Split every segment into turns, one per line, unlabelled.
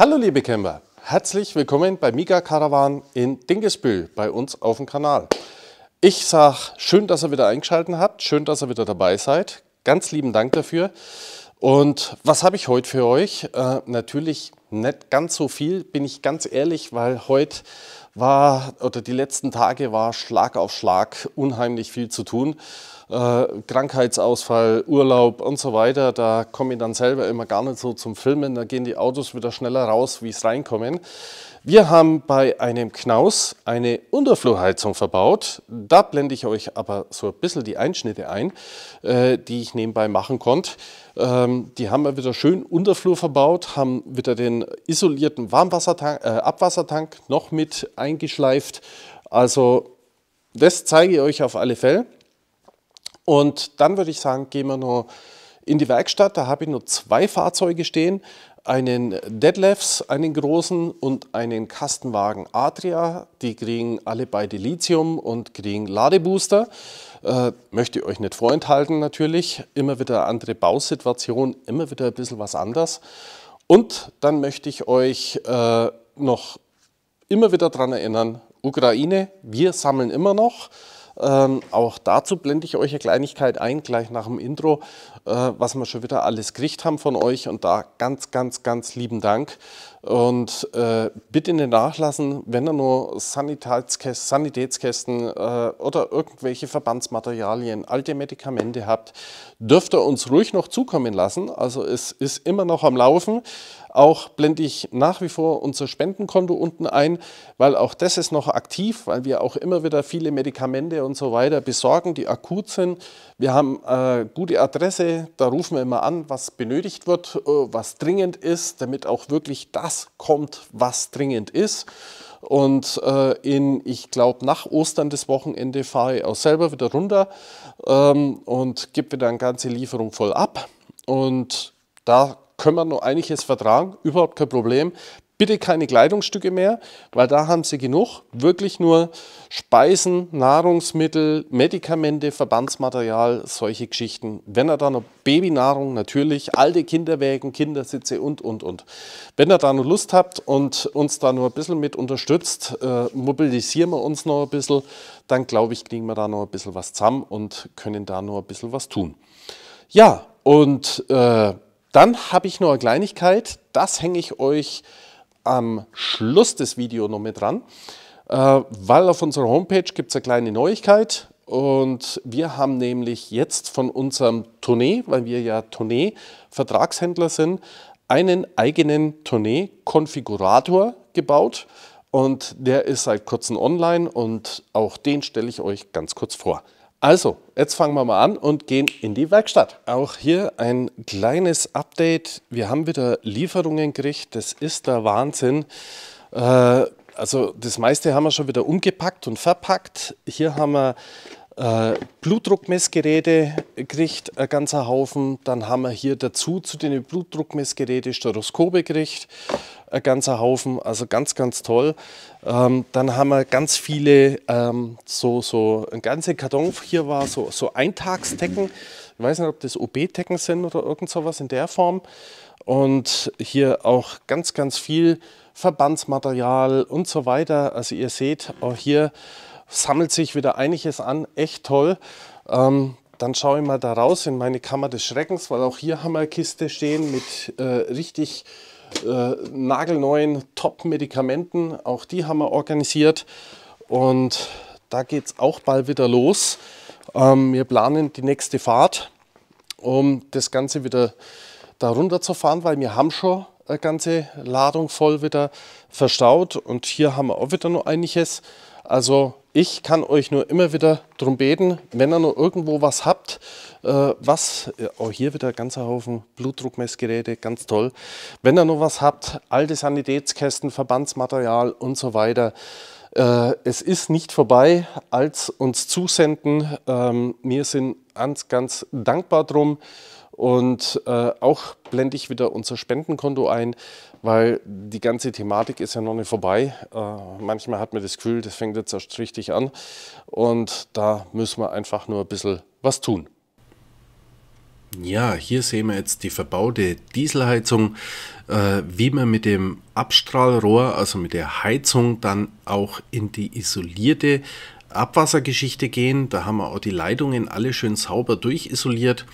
Hallo liebe Camper, herzlich willkommen bei Miga Caravan in Dingesbühl bei uns auf dem Kanal. Ich sage schön, dass ihr wieder eingeschaltet habt, schön, dass ihr wieder dabei seid. Ganz lieben Dank dafür. Und was habe ich heute für euch? Äh, natürlich nicht ganz so viel, bin ich ganz ehrlich, weil heute war oder die letzten Tage war Schlag auf Schlag unheimlich viel zu tun. Äh, Krankheitsausfall, Urlaub und so weiter, da komme ich dann selber immer gar nicht so zum Filmen, da gehen die Autos wieder schneller raus, wie es reinkommen. Wir haben bei einem Knaus eine Unterflurheizung verbaut. Da blende ich euch aber so ein bisschen die Einschnitte ein, äh, die ich nebenbei machen konnte. Ähm, die haben wir wieder schön Unterflur verbaut, haben wieder den isolierten Warmwassertank, äh, Abwassertank noch mit eingeschleift. Also das zeige ich euch auf alle Fälle. Und dann würde ich sagen, gehen wir noch in die Werkstatt. Da habe ich nur zwei Fahrzeuge stehen einen Detlefs, einen großen und einen Kastenwagen Adria. Die kriegen alle beide Lithium und kriegen Ladebooster. Äh, möchte ich euch nicht vorenthalten natürlich. Immer wieder eine andere Bausituation, immer wieder ein bisschen was anders. Und dann möchte ich euch äh, noch immer wieder daran erinnern, Ukraine, wir sammeln immer noch. Ähm, auch dazu blende ich euch eine Kleinigkeit ein, gleich nach dem Intro, äh, was wir schon wieder alles gekriegt haben von euch. Und da ganz, ganz, ganz lieben Dank. Und äh, bitte nicht nachlassen, wenn ihr nur Sanitätskästen, Sanitätskästen äh, oder irgendwelche Verbandsmaterialien, alte Medikamente habt, dürft ihr uns ruhig noch zukommen lassen. Also es ist immer noch am Laufen. Auch blende ich nach wie vor unser Spendenkonto unten ein, weil auch das ist noch aktiv, weil wir auch immer wieder viele Medikamente und so weiter besorgen, die akut sind. Wir haben äh, gute Adresse, da rufen wir immer an, was benötigt wird, äh, was dringend ist, damit auch wirklich das was kommt, was dringend ist. Und äh, in, ich glaube, nach Ostern das Wochenende fahre ich auch selber wieder runter ähm, und gebe wieder eine ganze Lieferung voll ab. Und da können wir noch einiges vertragen, überhaupt kein Problem bitte keine Kleidungsstücke mehr, weil da haben sie genug. Wirklich nur Speisen, Nahrungsmittel, Medikamente, Verbandsmaterial, solche Geschichten. Wenn er da noch Babynahrung, natürlich, alte Kinderwägen, Kindersitze und, und, und. Wenn ihr da noch Lust habt und uns da noch ein bisschen mit unterstützt, äh, mobilisieren wir uns noch ein bisschen, dann glaube ich, kriegen wir da noch ein bisschen was zusammen und können da noch ein bisschen was tun. Ja, und äh, dann habe ich noch eine Kleinigkeit, das hänge ich euch am Schluss des Videos noch mit dran, äh, weil auf unserer Homepage gibt es eine kleine Neuigkeit. Und wir haben nämlich jetzt von unserem Tournee, weil wir ja Tournee-Vertragshändler sind, einen eigenen Tournee-Konfigurator gebaut. Und der ist seit kurzem online und auch den stelle ich euch ganz kurz vor. Also, jetzt fangen wir mal an und gehen in die Werkstatt. Auch hier ein kleines Update. Wir haben wieder Lieferungen gekriegt. Das ist der Wahnsinn. Äh, also das meiste haben wir schon wieder umgepackt und verpackt. Hier haben wir äh, Blutdruckmessgeräte gekriegt, ein ganzer Haufen. Dann haben wir hier dazu zu den Blutdruckmessgeräten Stethoskope gekriegt ein ganzer Haufen, also ganz, ganz toll. Ähm, dann haben wir ganz viele, ähm, so, so ein ganzer Karton hier war, so, so Eintagstecken. Ich weiß nicht, ob das OB-Tecken sind oder irgend sowas in der Form. Und hier auch ganz, ganz viel Verbandsmaterial und so weiter. Also ihr seht, auch hier sammelt sich wieder einiges an. Echt toll. Ähm, dann schaue ich mal da raus in meine Kammer des Schreckens, weil auch hier haben wir eine Kiste stehen mit äh, richtig äh, nagelneuen Top-Medikamenten. Auch die haben wir organisiert und da geht es auch bald wieder los. Ähm, wir planen die nächste Fahrt, um das Ganze wieder darunter zu fahren, weil wir haben schon eine ganze Ladung voll wieder verstaut und hier haben wir auch wieder noch einiges. Also ich kann euch nur immer wieder drum beten, wenn ihr noch irgendwo was habt, äh, was, auch äh, oh, hier wieder ein ganzer Haufen Blutdruckmessgeräte, ganz toll. Wenn ihr noch was habt, alte Sanitätskästen, Verbandsmaterial und so weiter, äh, es ist nicht vorbei, als uns zusenden. Ähm, wir sind ganz, ganz dankbar drum. Und äh, auch blende ich wieder unser Spendenkonto ein, weil die ganze Thematik ist ja noch nicht vorbei. Äh, manchmal hat man das Gefühl, das fängt jetzt erst richtig an. Und da müssen wir einfach nur ein bisschen was tun. Ja, hier sehen wir jetzt die verbaute Dieselheizung, äh, wie man mit dem Abstrahlrohr, also mit der Heizung, dann auch in die isolierte Abwassergeschichte gehen. Da haben wir auch die Leitungen alle schön sauber durchisoliert.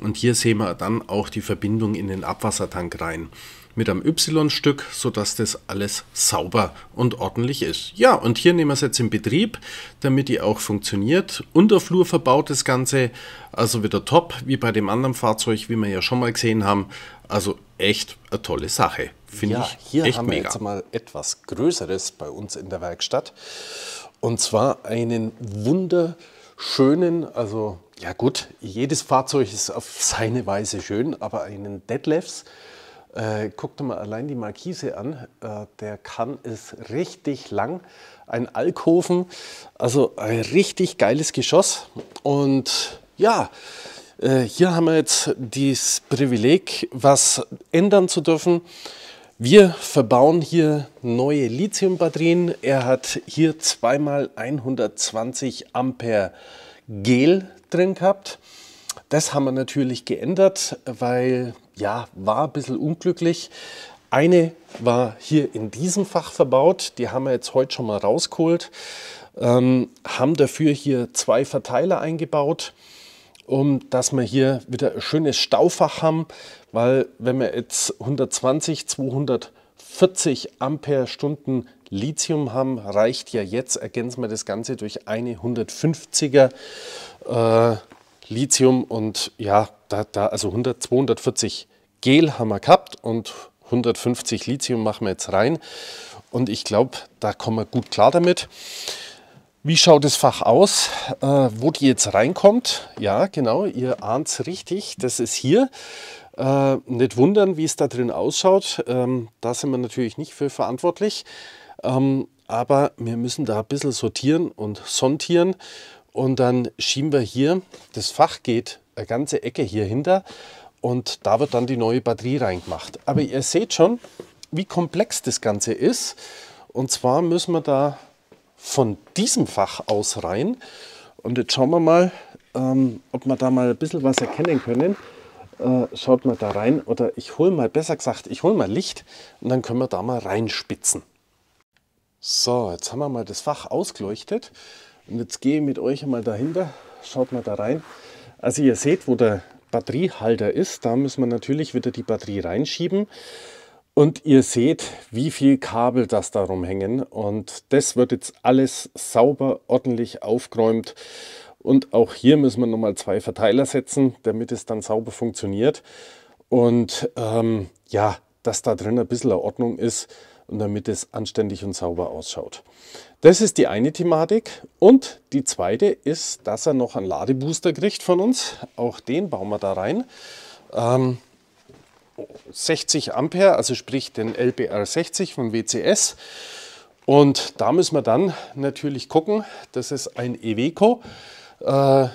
Und hier sehen wir dann auch die Verbindung in den Abwassertank rein. Mit einem Y-Stück, sodass das alles sauber und ordentlich ist. Ja, und hier nehmen wir es jetzt in Betrieb, damit die auch funktioniert. Unterflur verbaut das Ganze, also wieder top, wie bei dem anderen Fahrzeug, wie wir ja schon mal gesehen haben. Also echt eine tolle Sache, finde ja, ich. Hier echt haben wir mega. jetzt mal etwas Größeres bei uns in der Werkstatt. Und zwar einen wunderschönen, also ja gut, jedes Fahrzeug ist auf seine Weise schön, aber einen Detlefs, äh, guckt mal allein die Markise an, äh, der kann es richtig lang. Ein Alkoven, also ein richtig geiles Geschoss. Und ja, äh, hier haben wir jetzt das Privileg, was ändern zu dürfen. Wir verbauen hier neue Lithiumbatterien. Er hat hier zweimal 120 Ampere Gel drin gehabt. Das haben wir natürlich geändert, weil ja, war ein bisschen unglücklich. Eine war hier in diesem Fach verbaut, die haben wir jetzt heute schon mal rausgeholt, ähm, haben dafür hier zwei Verteiler eingebaut um dass wir hier wieder ein schönes Staufach haben, weil wenn wir jetzt 120, 240 Ampere-Stunden Lithium haben, reicht ja jetzt, ergänzen wir das Ganze durch eine 150er äh, Lithium und ja, da, da also 100, 240 Gel haben wir gehabt und 150 Lithium machen wir jetzt rein und ich glaube, da kommen wir gut klar damit. Wie schaut das Fach aus, äh, wo die jetzt reinkommt? Ja, genau, ihr ahnt es richtig, das ist hier. Äh, nicht wundern, wie es da drin ausschaut. Ähm, da sind wir natürlich nicht für verantwortlich. Ähm, aber wir müssen da ein bisschen sortieren und sondieren. Und dann schieben wir hier, das Fach geht eine ganze Ecke hier hinter. Und da wird dann die neue Batterie reingemacht. Aber ihr seht schon, wie komplex das Ganze ist. Und zwar müssen wir da von diesem Fach aus rein. Und jetzt schauen wir mal, ähm, ob wir da mal ein bisschen was erkennen können. Äh, schaut mal da rein oder ich hole mal, besser gesagt, ich hole mal Licht und dann können wir da mal reinspitzen. So, jetzt haben wir mal das Fach ausgeleuchtet und jetzt gehe ich mit euch mal dahinter. Schaut mal da rein. Also ihr seht, wo der Batteriehalter ist, da müssen wir natürlich wieder die Batterie reinschieben. Und ihr seht, wie viel Kabel das darum hängen. Und das wird jetzt alles sauber, ordentlich aufgeräumt. Und auch hier müssen wir nochmal zwei Verteiler setzen, damit es dann sauber funktioniert. Und ähm, ja, dass da drin ein bisschen Ordnung ist und damit es anständig und sauber ausschaut. Das ist die eine Thematik. Und die zweite ist, dass er noch einen Ladebooster kriegt von uns. Auch den bauen wir da rein. Ähm, 60 Ampere, also sprich den LBR 60 von WCS. Und da müssen wir dann natürlich gucken, das ist ein Eweco, äh,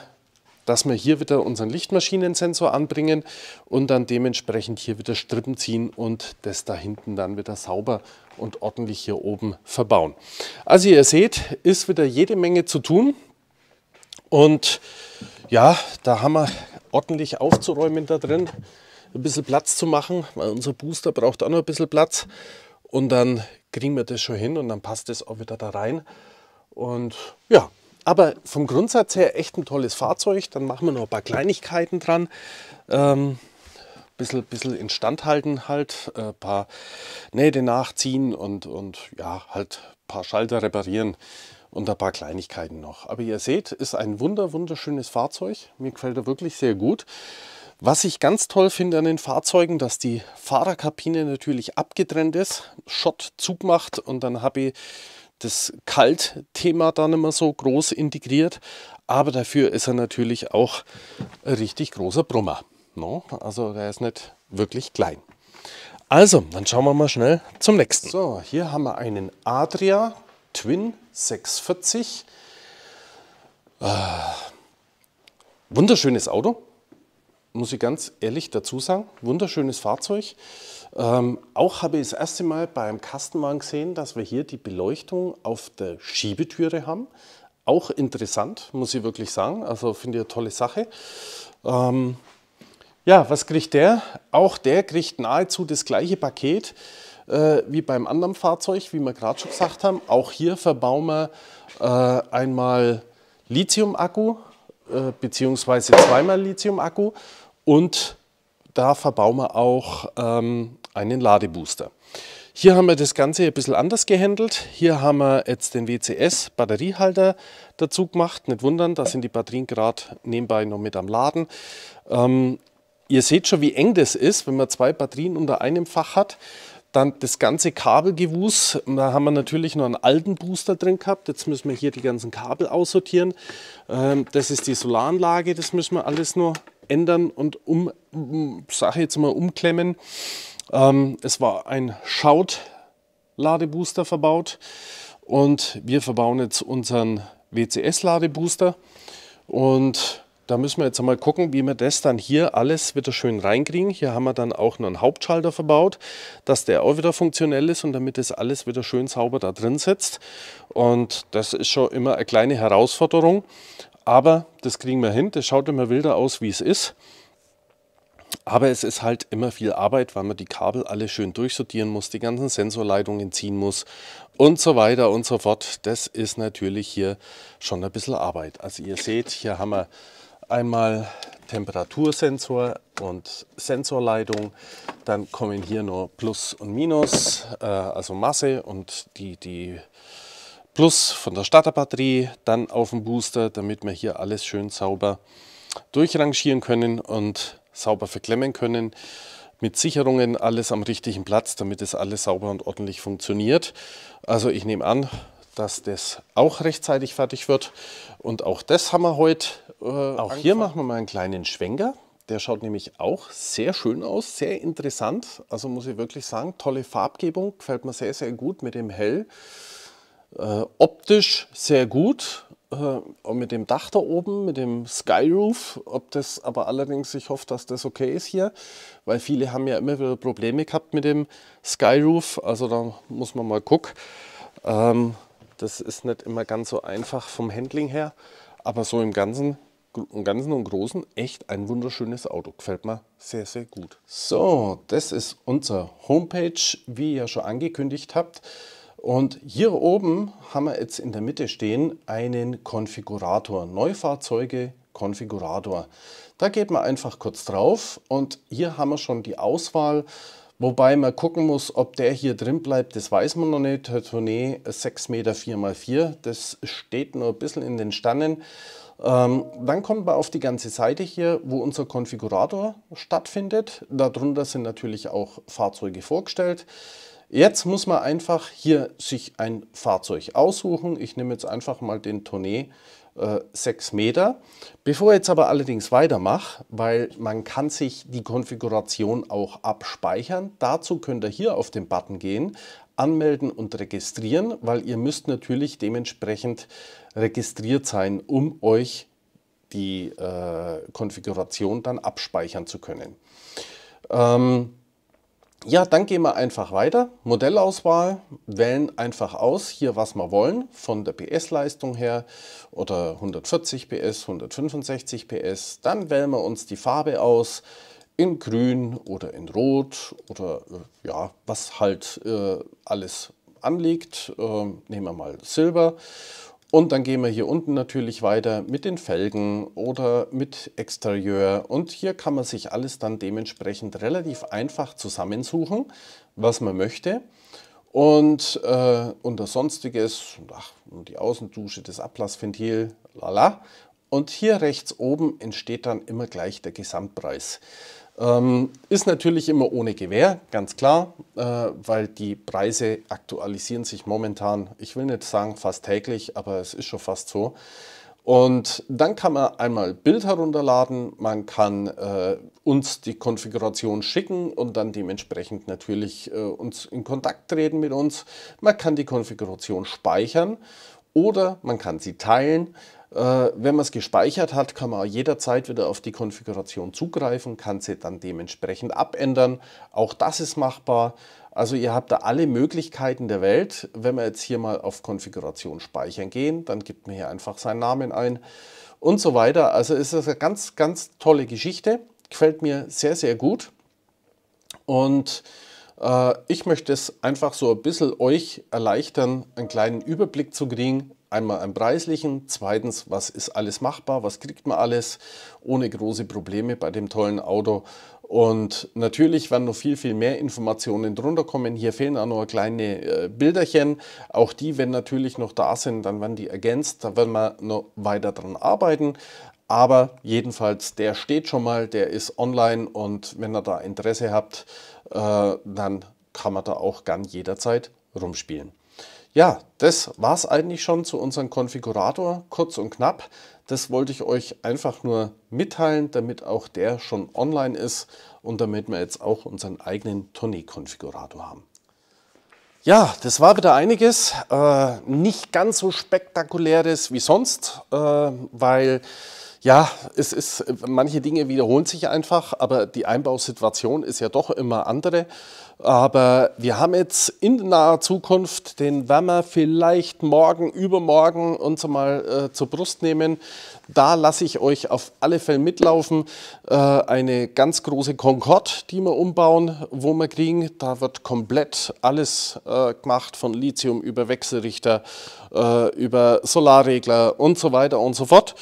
dass wir hier wieder unseren Lichtmaschinensensor anbringen und dann dementsprechend hier wieder Strippen ziehen und das da hinten dann wieder sauber und ordentlich hier oben verbauen. Also ihr seht, ist wieder jede Menge zu tun und ja, da haben wir ordentlich aufzuräumen da drin ein bisschen Platz zu machen, weil unser Booster braucht auch noch ein bisschen Platz. Und dann kriegen wir das schon hin und dann passt das auch wieder da rein. Und ja, aber vom Grundsatz her echt ein tolles Fahrzeug. Dann machen wir noch ein paar Kleinigkeiten dran. Ähm, bisschen, bisschen instand halten halt, ein äh, paar Nähte nachziehen und, und ja, halt ein paar Schalter reparieren und ein paar Kleinigkeiten noch. Aber ihr seht, ist ein wunder, wunderschönes Fahrzeug. Mir gefällt er wirklich sehr gut. Was ich ganz toll finde an den Fahrzeugen, dass die Fahrerkabine natürlich abgetrennt ist, Schott macht und dann habe ich das Kaltthema dann immer so groß integriert. Aber dafür ist er natürlich auch ein richtig großer Brummer. No? Ne? Also der ist nicht wirklich klein. Also, dann schauen wir mal schnell zum nächsten. So, hier haben wir einen Adria Twin 640. Äh, wunderschönes Auto, muss ich ganz ehrlich dazu sagen. Wunderschönes Fahrzeug. Ähm, auch habe ich das erste Mal beim Kastenwagen gesehen, dass wir hier die Beleuchtung auf der Schiebetüre haben. Auch interessant, muss ich wirklich sagen. Also finde ich eine tolle Sache. Ähm, ja, was kriegt der? Auch der kriegt nahezu das gleiche Paket äh, wie beim anderen Fahrzeug, wie wir gerade schon gesagt haben. Auch hier verbauen wir äh, einmal Lithium-Akku, äh, beziehungsweise zweimal Lithium-Akku und da verbauen wir auch ähm, einen Ladebooster. Hier haben wir das Ganze ein bisschen anders gehandelt. Hier haben wir jetzt den WCS-Batteriehalter dazu gemacht. Nicht wundern, da sind die Batterien gerade nebenbei noch mit am Laden. Ähm, ihr seht schon, wie eng das ist, wenn man zwei Batterien unter einem Fach hat. Dann das ganze Kabelgewuß, da haben wir natürlich noch einen alten Booster drin gehabt. Jetzt müssen wir hier die ganzen Kabel aussortieren. Ähm, das ist die Solaranlage, das müssen wir alles nur ändern und um, um Sache jetzt mal umklemmen. Ähm, es war ein Schaut-Ladebooster verbaut und wir verbauen jetzt unseren WCS-Ladebooster und da müssen wir jetzt mal gucken, wie wir das dann hier alles wieder schön reinkriegen. Hier haben wir dann auch noch einen Hauptschalter verbaut, dass der auch wieder funktionell ist und damit das alles wieder schön sauber da drin sitzt. Und das ist schon immer eine kleine Herausforderung. Aber das kriegen wir hin. Das schaut immer wilder aus, wie es ist. Aber es ist halt immer viel Arbeit, weil man die Kabel alle schön durchsortieren muss, die ganzen Sensorleitungen ziehen muss und so weiter und so fort. Das ist natürlich hier schon ein bisschen Arbeit. Also ihr seht, hier haben wir einmal Temperatursensor und Sensorleitung. Dann kommen hier nur Plus und Minus, äh, also Masse und die, die Plus von der Starterbatterie, dann auf den Booster, damit wir hier alles schön sauber durchrangieren können und sauber verklemmen können. Mit Sicherungen alles am richtigen Platz, damit es alles sauber und ordentlich funktioniert. Also ich nehme an, dass das auch rechtzeitig fertig wird. Und auch das haben wir heute. Äh, auch hier machen wir mal einen kleinen Schwenker. Der schaut nämlich auch sehr schön aus, sehr interessant. Also muss ich wirklich sagen, tolle Farbgebung, gefällt mir sehr, sehr gut mit dem Hell. Äh, optisch sehr gut, äh, mit dem Dach da oben, mit dem Skyroof. Ob das aber allerdings, ich hoffe, dass das okay ist hier, weil viele haben ja immer wieder Probleme gehabt mit dem Skyroof. Also da muss man mal gucken. Ähm, das ist nicht immer ganz so einfach vom Handling her, aber so im Ganzen im Ganzen und Großen echt ein wunderschönes Auto. Gefällt mir sehr, sehr gut. So, das ist unsere Homepage, wie ihr schon angekündigt habt. Und hier oben haben wir jetzt in der Mitte stehen einen Konfigurator, Neufahrzeuge Konfigurator. Da geht man einfach kurz drauf und hier haben wir schon die Auswahl, wobei man gucken muss, ob der hier drin bleibt, das weiß man noch nicht. Tournee 6 Meter 4x4, das steht nur ein bisschen in den Sternen. Ähm, dann kommt man auf die ganze Seite hier, wo unser Konfigurator stattfindet. Darunter sind natürlich auch Fahrzeuge vorgestellt. Jetzt muss man einfach hier sich ein Fahrzeug aussuchen. Ich nehme jetzt einfach mal den Tournee äh, 6 Meter. Bevor ich jetzt aber allerdings weitermache, weil man kann sich die Konfiguration auch abspeichern, dazu könnt ihr hier auf den Button gehen, anmelden und registrieren, weil ihr müsst natürlich dementsprechend registriert sein, um euch die äh, Konfiguration dann abspeichern zu können. Ähm, ja, dann gehen wir einfach weiter. Modellauswahl, wählen einfach aus, hier was wir wollen, von der PS-Leistung her oder 140 PS, 165 PS. Dann wählen wir uns die Farbe aus, in grün oder in rot oder äh, ja, was halt äh, alles anliegt. Äh, nehmen wir mal Silber und dann gehen wir hier unten natürlich weiter mit den Felgen oder mit Exterieur. Und hier kann man sich alles dann dementsprechend relativ einfach zusammensuchen, was man möchte. Und äh, unter Sonstiges, ach, die Außendusche, das Ablassventil, lala. Und hier rechts oben entsteht dann immer gleich der Gesamtpreis. Ähm, ist natürlich immer ohne Gewähr, ganz klar, äh, weil die Preise aktualisieren sich momentan, ich will nicht sagen fast täglich, aber es ist schon fast so. Und dann kann man einmal Bild herunterladen, man kann äh, uns die Konfiguration schicken und dann dementsprechend natürlich äh, uns in Kontakt treten mit uns. Man kann die Konfiguration speichern oder man kann sie teilen. Äh, wenn man es gespeichert hat, kann man jederzeit wieder auf die Konfiguration zugreifen, kann sie dann dementsprechend abändern. Auch das ist machbar. Also ihr habt da alle Möglichkeiten der Welt. Wenn wir jetzt hier mal auf Konfiguration speichern gehen, dann gibt man hier einfach seinen Namen ein und so weiter. Also es ist eine ganz, ganz tolle Geschichte. Gefällt mir sehr, sehr gut. Und äh, ich möchte es einfach so ein bisschen euch erleichtern, einen kleinen Überblick zu kriegen, einmal am preislichen, zweitens, was ist alles machbar, was kriegt man alles ohne große Probleme bei dem tollen Auto. Und natürlich werden noch viel, viel mehr Informationen drunter kommen. Hier fehlen auch noch kleine äh, Bilderchen. Auch die, wenn natürlich noch da sind, dann werden die ergänzt. Da werden wir noch weiter dran arbeiten. Aber jedenfalls, der steht schon mal, der ist online und wenn ihr da Interesse habt, äh, dann kann man da auch gern jederzeit rumspielen. Ja, das war es eigentlich schon zu unserem Konfigurator, kurz und knapp. Das wollte ich euch einfach nur mitteilen, damit auch der schon online ist und damit wir jetzt auch unseren eigenen Tournee-Konfigurator haben. Ja, das war wieder einiges. Äh, nicht ganz so spektakuläres wie sonst, äh, weil ja, es ist, manche Dinge wiederholen sich einfach, aber die Einbausituation ist ja doch immer andere. Aber wir haben jetzt in naher Zukunft, den Wärmer vielleicht morgen, übermorgen uns mal äh, zur Brust nehmen. Da lasse ich euch auf alle Fälle mitlaufen. Äh, eine ganz große Concorde, die wir umbauen, wo wir kriegen. Da wird komplett alles äh, gemacht, von Lithium über Wechselrichter, äh, über Solarregler und so weiter und so fort.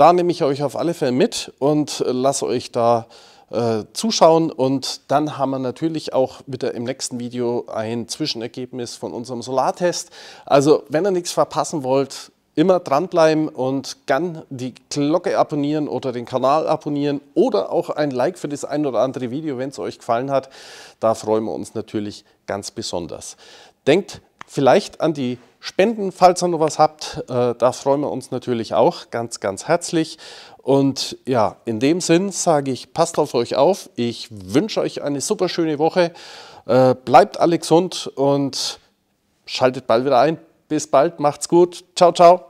Da nehme ich euch auf alle Fälle mit und äh, lasse euch da äh, zuschauen. Und dann haben wir natürlich auch wieder im nächsten Video ein Zwischenergebnis von unserem Solartest. Also wenn ihr nichts verpassen wollt, immer dranbleiben und gern die Glocke abonnieren oder den Kanal abonnieren oder auch ein Like für das ein oder andere Video, wenn es euch gefallen hat. Da freuen wir uns natürlich ganz besonders. Denkt vielleicht an die Spenden, falls ihr noch was habt. Äh, da freuen wir uns natürlich auch ganz, ganz herzlich. Und ja, in dem Sinn sage ich, passt auf euch auf. Ich wünsche euch eine super schöne Woche. Äh, bleibt alle gesund und schaltet bald wieder ein. Bis bald, macht's gut. Ciao, ciao.